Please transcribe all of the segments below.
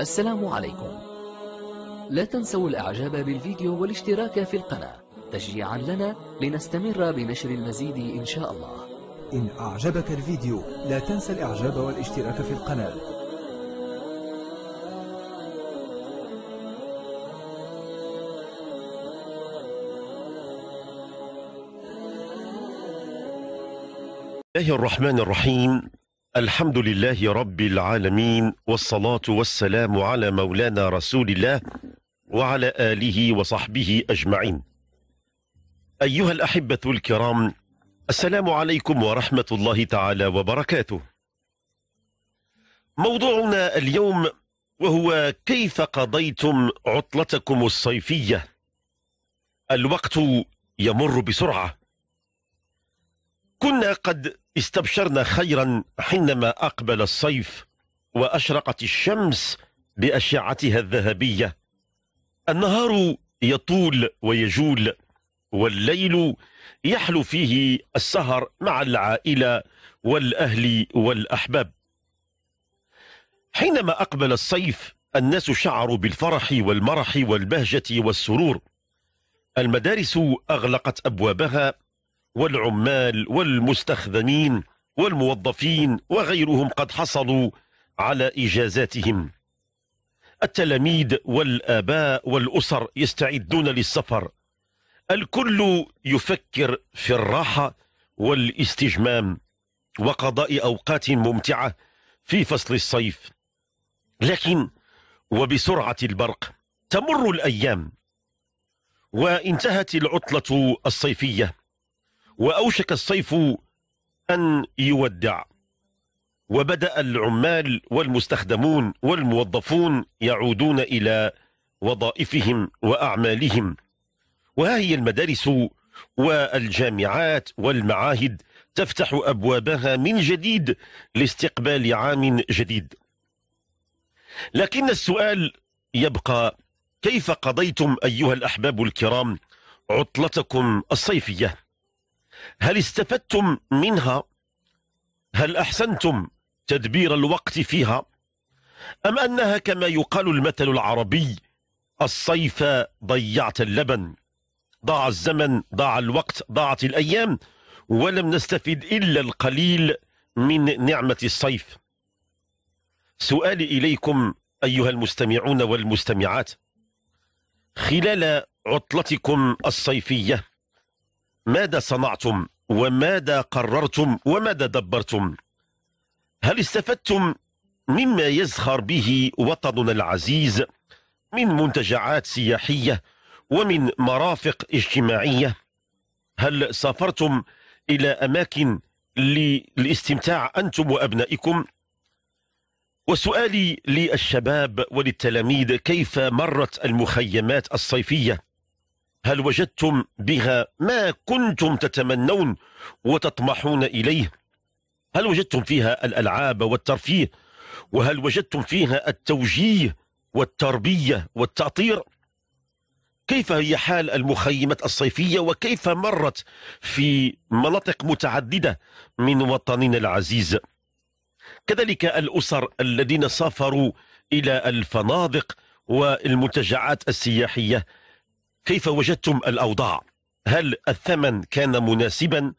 السلام عليكم لا تنسوا الاعجاب بالفيديو والاشتراك في القناة تشجيعا لنا لنستمر بنشر المزيد ان شاء الله إن أعجبك الفيديو لا تنسى الإعجاب والاشتراك في القناة الله الرحمن الرحيم الحمد لله رب العالمين والصلاة والسلام على مولانا رسول الله وعلى آله وصحبه أجمعين أيها الأحبة الكرام السلام عليكم ورحمة الله تعالى وبركاته موضوعنا اليوم وهو كيف قضيتم عطلتكم الصيفية الوقت يمر بسرعة كنا قد استبشرنا خيرا حينما أقبل الصيف وأشرقت الشمس بأشعتها الذهبية النهار يطول ويجول والليل يحلو فيه السهر مع العائلة والأهل والأحباب حينما أقبل الصيف الناس شعروا بالفرح والمرح والبهجة والسرور المدارس أغلقت أبوابها والعمال والمستخدمين والموظفين وغيرهم قد حصلوا على إجازاتهم التلاميذ والآباء والأسر يستعدون للسفر الكل يفكر في الراحة والاستجمام وقضاء أوقات ممتعة في فصل الصيف لكن وبسرعة البرق تمر الأيام وانتهت العطلة الصيفية وأوشك الصيف أن يودع وبدأ العمال والمستخدمون والموظفون يعودون إلى وظائفهم وأعمالهم وها هي المدارس والجامعات والمعاهد تفتح أبوابها من جديد لاستقبال عام جديد لكن السؤال يبقى كيف قضيتم أيها الأحباب الكرام عطلتكم الصيفية؟ هل استفدتم منها هل أحسنتم تدبير الوقت فيها أم أنها كما يقال المثل العربي الصيف ضيعت اللبن ضاع الزمن ضاع الوقت ضاعت الأيام ولم نستفد إلا القليل من نعمة الصيف سؤالي إليكم أيها المستمعون والمستمعات خلال عطلتكم الصيفية ماذا صنعتم وماذا قررتم وماذا دبرتم هل استفدتم مما يزخر به وطننا العزيز من منتجعات سياحية ومن مرافق اجتماعية هل سافرتم إلى أماكن للاستمتاع أنتم وأبنائكم وسؤالي للشباب وللتلاميذ كيف مرت المخيمات الصيفية هل وجدتم بها ما كنتم تتمنون وتطمحون إليه هل وجدتم فيها الألعاب والترفيه وهل وجدتم فيها التوجيه والتربية والتاطير كيف هي حال المخيمات الصيفية وكيف مرت في مناطق متعددة من وطننا العزيز كذلك الأسر الذين سافروا إلى الفنادق والمنتجعات السياحية كيف وجدتم الأوضاع هل الثمن كان مناسبا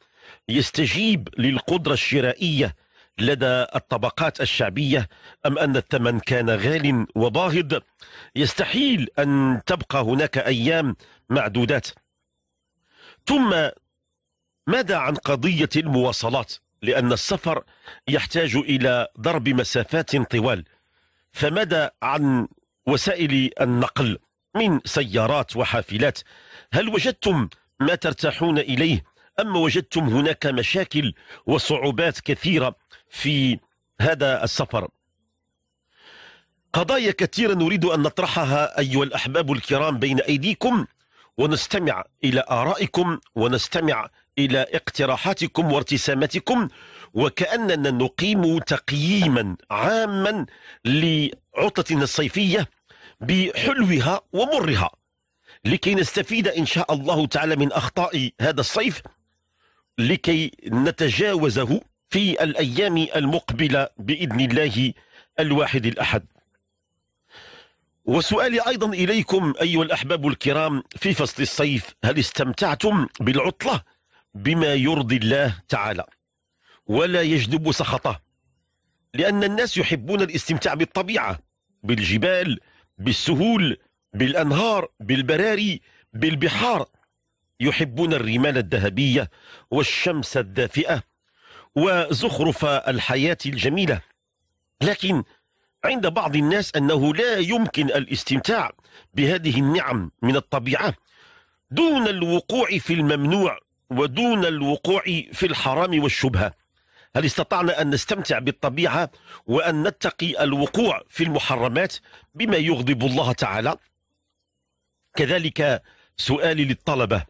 يستجيب للقدرة الشرائية لدى الطبقات الشعبية أم أن الثمن كان غال وباهظ يستحيل أن تبقى هناك أيام معدودات ثم ماذا عن قضية المواصلات لأن السفر يحتاج إلى ضرب مسافات طوال فماذا عن وسائل النقل من سيارات وحافلات هل وجدتم ما ترتاحون إليه أما وجدتم هناك مشاكل وصعوبات كثيرة في هذا السفر قضايا كثيرة نريد أن نطرحها أيها الأحباب الكرام بين أيديكم ونستمع إلى آرائكم ونستمع إلى اقتراحاتكم وارتساماتكم وكأننا نقيم تقييما عاما لعطلتنا الصيفية بحلوها ومرها لكي نستفيد إن شاء الله تعالى من أخطاء هذا الصيف لكي نتجاوزه في الأيام المقبلة بإذن الله الواحد الأحد وسؤالي أيضا إليكم أيها الأحباب الكرام في فصل الصيف هل استمتعتم بالعطلة بما يرضي الله تعالى ولا يجذب سخطه لأن الناس يحبون الاستمتاع بالطبيعة بالجبال بالسهول بالأنهار بالبراري بالبحار يحبون الرمال الذهبية والشمس الدافئة وزخرف الحياة الجميلة لكن عند بعض الناس أنه لا يمكن الاستمتاع بهذه النعم من الطبيعة دون الوقوع في الممنوع ودون الوقوع في الحرام والشبهة هل استطعنا أن نستمتع بالطبيعة وأن نتقي الوقوع في المحرمات بما يغضب الله تعالى كذلك سؤالي للطلبة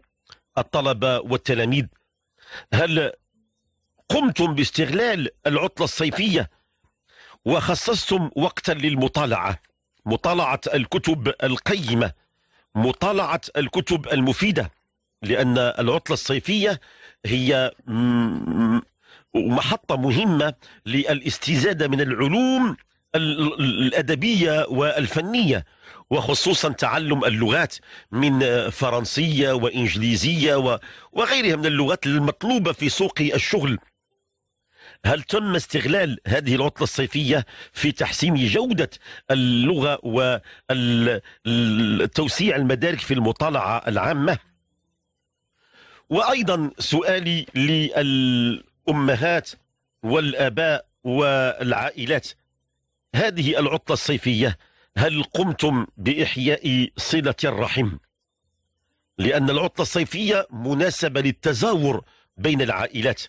الطلبة والتلاميذ هل قمتم باستغلال العطلة الصيفية وخصصتم وقتا للمطالعة مطالعة الكتب القيمة مطالعة الكتب المفيدة لأن العطلة الصيفية هي ومحطة مهمة للاستزادة من العلوم الأدبية والفنية وخصوصا تعلم اللغات من فرنسية وإنجليزية وغيرها من اللغات المطلوبة في سوق الشغل هل تم استغلال هذه العطلة الصيفية في تحسين جودة اللغة وتوسيع المدارك في المطالعة العامة؟ وأيضا سؤالي لل الأمهات والآباء والعائلات هذه العطلة الصيفية هل قمتم بإحياء صلة الرحم؟ لأن العطلة الصيفية مناسبة للتزاور بين العائلات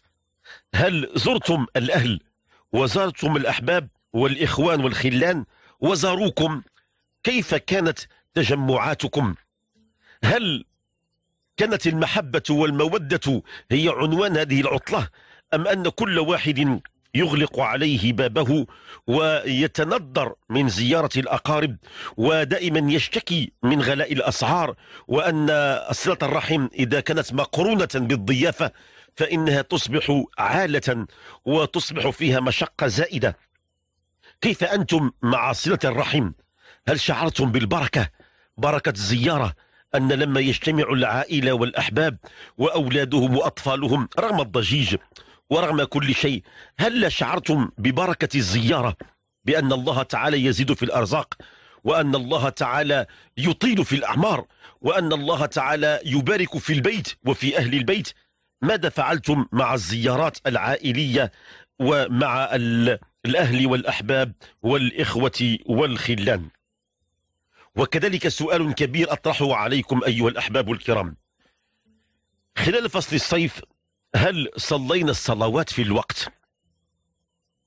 هل زرتم الأهل وزرتم الأحباب والإخوان والخلان وزاروكم كيف كانت تجمعاتكم هل كانت المحبة والمودة هي عنوان هذه العطلة أم أن كل واحد يغلق عليه بابه ويتندر من زيارة الأقارب ودائما يشتكي من غلاء الأسعار وأن صلة الرحم إذا كانت مقرونة بالضيافة فإنها تصبح عالة وتصبح فيها مشقة زائدة كيف أنتم مع صلة الرحم هل شعرتم بالبركة بركة الزيارة أن لما يجتمع العائلة والأحباب وأولادهم وأطفالهم رغم الضجيج ورغم كل شيء هل شعرتم ببركة الزيارة بأن الله تعالى يزيد في الأرزاق وأن الله تعالى يطيل في الأعمار وأن الله تعالى يبارك في البيت وفي أهل البيت ماذا فعلتم مع الزيارات العائلية ومع الأهل والأحباب والإخوة والخلان وكذلك سؤال كبير أطرحه عليكم أيها الأحباب الكرام خلال فصل الصيف هل صلينا الصلوات في الوقت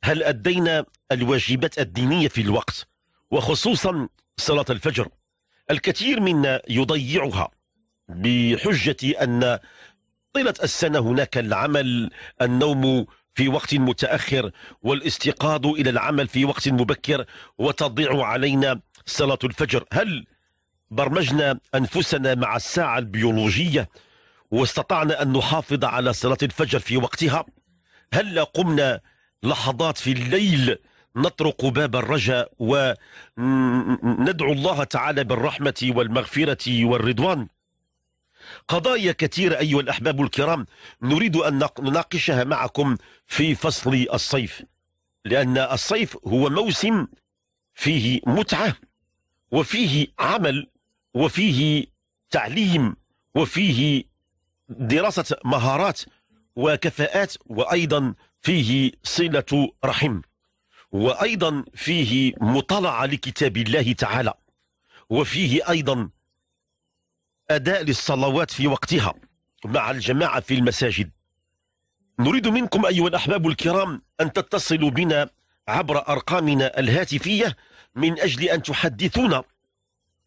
هل أدينا الواجبات الدينية في الوقت وخصوصا صلاة الفجر الكثير منا يضيعها بحجة أن طيلة السنة هناك العمل النوم في وقت متأخر والاستيقاظ إلى العمل في وقت مبكر وتضيع علينا صلاة الفجر هل برمجنا أنفسنا مع الساعة البيولوجية واستطعنا أن نحافظ على صلاة الفجر في وقتها هل قمنا لحظات في الليل نطرق باب الرجاء وندعو الله تعالى بالرحمة والمغفرة والرضوان قضايا كثيرة أيها الأحباب الكرام نريد أن نناقشها معكم في فصل الصيف لأن الصيف هو موسم فيه متعة وفيه عمل وفيه تعليم وفيه دراسة مهارات وكفاءات وأيضا فيه صلة رحم وأيضا فيه مطالعة لكتاب الله تعالى وفيه أيضا أداء للصلوات في وقتها مع الجماعة في المساجد نريد منكم أيها الأحباب الكرام أن تتصلوا بنا عبر أرقامنا الهاتفية من أجل أن تحدثونا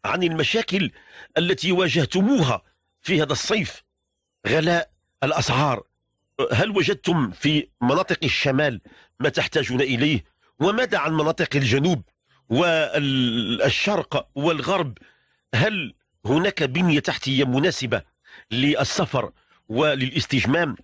عن المشاكل التي واجهتموها في هذا الصيف غلاء الأسعار هل وجدتم في مناطق الشمال ما تحتاجون إليه وماذا عن مناطق الجنوب والشرق والغرب هل هناك بنية تحتية مناسبة للسفر وللاستجمام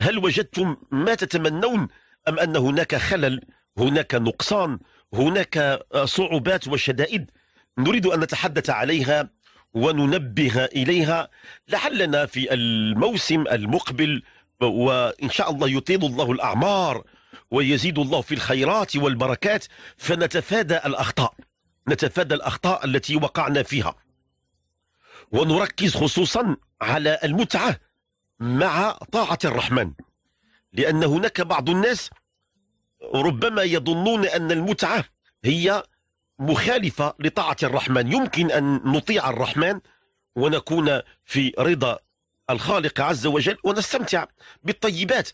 هل وجدتم ما تتمنون أم أن هناك خلل هناك نقصان هناك صعوبات وشدائد نريد أن نتحدث عليها وننبه إليها لعلنا في الموسم المقبل وإن شاء الله يطيل الله الأعمار ويزيد الله في الخيرات والبركات فنتفادى الأخطاء نتفادى الأخطاء التي وقعنا فيها ونركز خصوصا على المتعة مع طاعة الرحمن لأن هناك بعض الناس ربما يظنون أن المتعة هي مخالفة لطاعة الرحمن يمكن أن نطيع الرحمن ونكون في رضا الخالق عز وجل ونستمتع بالطيبات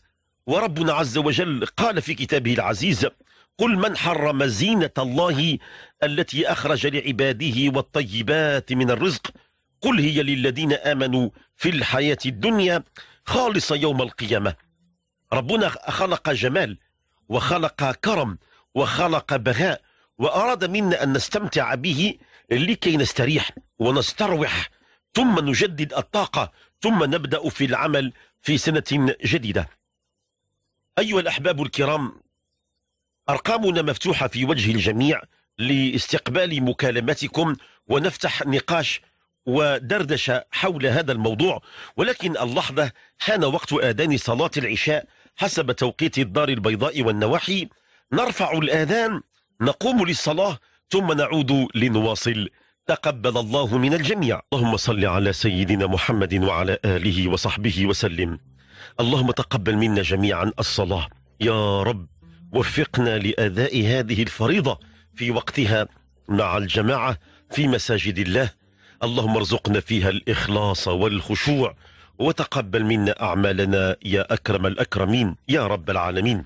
وربنا عز وجل قال في كتابه العزيز قل من حرم زينة الله التي أخرج لعباده والطيبات من الرزق قل هي للذين آمنوا في الحياة الدنيا خالصة يوم القيامة ربنا خلق جمال وخلق كرم وخلق بغاء وأراد منا أن نستمتع به لكي نستريح ونستروح ثم نجدد الطاقة ثم نبدأ في العمل في سنة جديدة أيها الأحباب الكرام أرقامنا مفتوحة في وجه الجميع لاستقبال مكالمتكم ونفتح نقاش ودردشة حول هذا الموضوع ولكن اللحظة حان وقت آذان صلاة العشاء حسب توقيت الدار البيضاء والنواحي نرفع الآذان نقوم للصلاة ثم نعود لنواصل تقبل الله من الجميع اللهم صل على سيدنا محمد وعلى آله وصحبه وسلم اللهم تقبل منا جميعا الصلاة يا رب وفقنا لأداء هذه الفريضة في وقتها مع الجماعة في مساجد الله اللهم ارزقنا فيها الإخلاص والخشوع وتقبل منا أعمالنا يا أكرم الأكرمين يا رب العالمين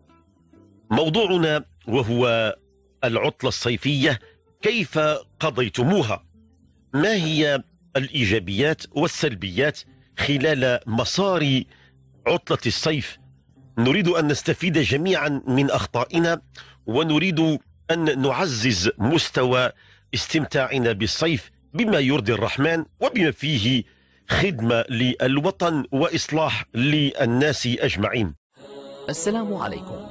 موضوعنا وهو العطلة الصيفية كيف قضيتموها؟ ما هي الإيجابيات والسلبيات خلال مسار عطلة الصيف؟ نريد أن نستفيد جميعا من أخطائنا ونريد أن نعزز مستوى استمتاعنا بالصيف بما يرضي الرحمن وبما فيه خدمة للوطن وإصلاح للناس أجمعين السلام عليكم